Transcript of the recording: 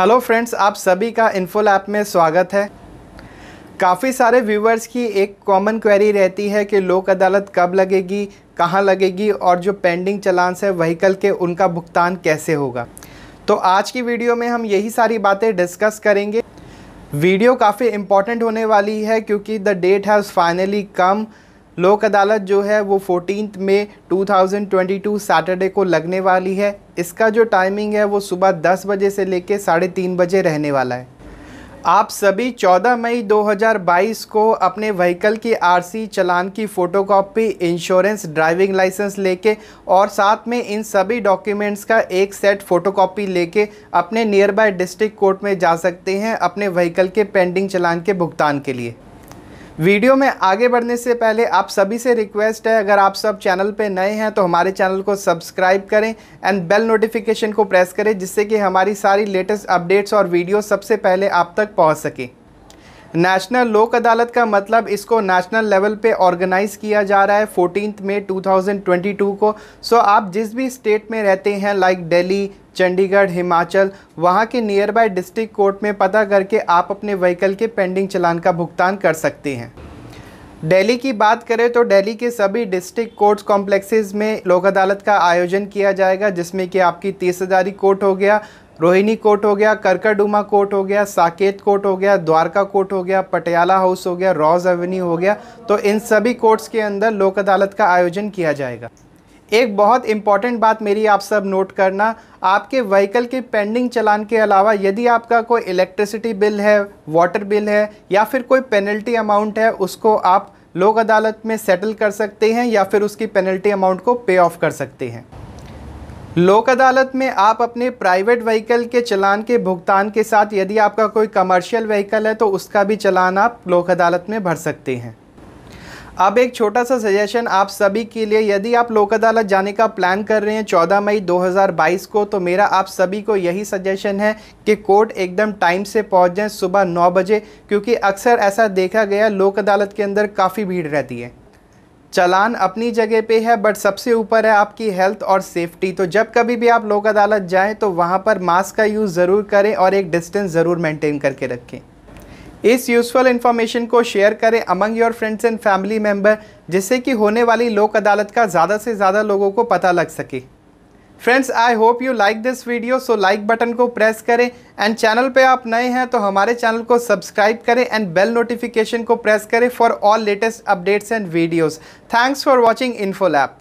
hello friends आप सभी का इन्फोल ऐप में स्वागत है काफ़ी सारे व्यूवर्स की एक कॉमन क्वेरी रहती है कि लोक अदालत कब लगेगी कहाँ लगेगी और जो पेंडिंग चलांस है वहीकल के उनका भुगतान कैसे होगा तो आज की वीडियो में हम यही सारी बातें डिस्कस करेंगे वीडियो काफ़ी इम्पॉर्टेंट होने वाली है क्योंकि the date has finally come Lok Adalat जो है वो फोर्टीन में 2022 सैटरडे को लगने वाली है इसका जो टाइमिंग है वो सुबह दस बजे से लेकर साढ़े तीन बजे रहने वाला है आप सभी 14 मई 2022 को अपने व्हीकल की आरसी चलान की फ़ोटोकॉपी इंश्योरेंस ड्राइविंग लाइसेंस लेके और साथ में इन सभी डॉक्यूमेंट्स का एक सेट फ़ोटोकॉपी लेके अपने नियर बाय डिस्ट्रिक्ट कोर्ट में जा सकते हैं अपने व्हीकल के पेंडिंग चलान के भुगतान के लिए वीडियो में आगे बढ़ने से पहले आप सभी से रिक्वेस्ट है अगर आप सब चैनल पे नए हैं तो हमारे चैनल को सब्सक्राइब करें एंड बेल नोटिफिकेशन को प्रेस करें जिससे कि हमारी सारी लेटेस्ट अपडेट्स और वीडियो सबसे पहले आप तक पहुँच सकें नेशनल लोक अदालत का मतलब इसको नेशनल लेवल पे ऑर्गेनाइज़ किया जा रहा है फोर्टीन में 2022 को सो आप जिस भी स्टेट में रहते हैं लाइक दिल्ली चंडीगढ़ हिमाचल वहाँ के नियर बाय डिस्ट्रिक्ट कोर्ट में पता करके आप अपने व्हीकल के पेंडिंग चलान का भुगतान कर सकते हैं दिल्ली की बात करें तो दिल्ली के सभी डिस्ट्रिक्ट कोर्ट्स कॉम्प्लेक्सेस में लोक अदालत का आयोजन किया जाएगा जिसमें कि आपकी तीस हज़ारी कोर्ट हो गया रोहिणी कोर्ट हो गया करकाडुमा कोर्ट हो गया साकेत कोर्ट हो गया द्वारका कोर्ट हो गया पटियाला हाउस हो गया रॉज एवेन्यू हो गया तो इन सभी कोर्ट्स के अंदर लोक अदालत का आयोजन किया जाएगा एक बहुत इंपॉर्टेंट बात मेरी आप सब नोट करना आपके व्हीकल के पेंडिंग चलान के अलावा यदि आपका कोई इलेक्ट्रिसिटी बिल है वाटर बिल है या फिर कोई पेनल्टी अमाउंट है उसको आप लोक अदालत में सेटल कर सकते हैं या फिर उसकी पेनल्टी अमाउंट को पे ऑफ कर सकते हैं लोक अदालत में आप अपने प्राइवेट व्हीकल के चलान के भुगतान के साथ यदि आपका कोई कमर्शियल व्हीकल है तो उसका भी चलान आप लोक अदालत में भर सकते हैं अब एक छोटा सा सजेशन आप सभी के लिए यदि आप लोक अदालत जाने का प्लान कर रहे हैं 14 मई 2022 को तो मेरा आप सभी को यही सजेशन है कि कोर्ट एकदम टाइम से पहुंच जाए सुबह 9 बजे क्योंकि अक्सर ऐसा देखा गया लोक अदालत के अंदर काफ़ी भीड़ रहती है चलान अपनी जगह पे है बट सबसे ऊपर है आपकी हेल्थ और सेफ्टी तो जब कभी भी आप लोक अदालत जाएं तो वहाँ पर मास्क का यूज़ ज़रूर करें और एक डिस्टेंस ज़रूर मेंटेन करके रखें इस यूज़फुल इन्फॉर्मेशन को शेयर करें among your friends and family member जिससे कि होने वाली लोक अदालत का ज़्यादा से ज़्यादा लोगों को पता लग सके friends I hope you like this video so like button को प्रेस करें एंड चैनल पे आप नए हैं तो हमारे चैनल को सब्सक्राइब करें एंड बेल नोटिफिकेशन को प्रेस करें for all latest updates and videos thanks for watching Info lab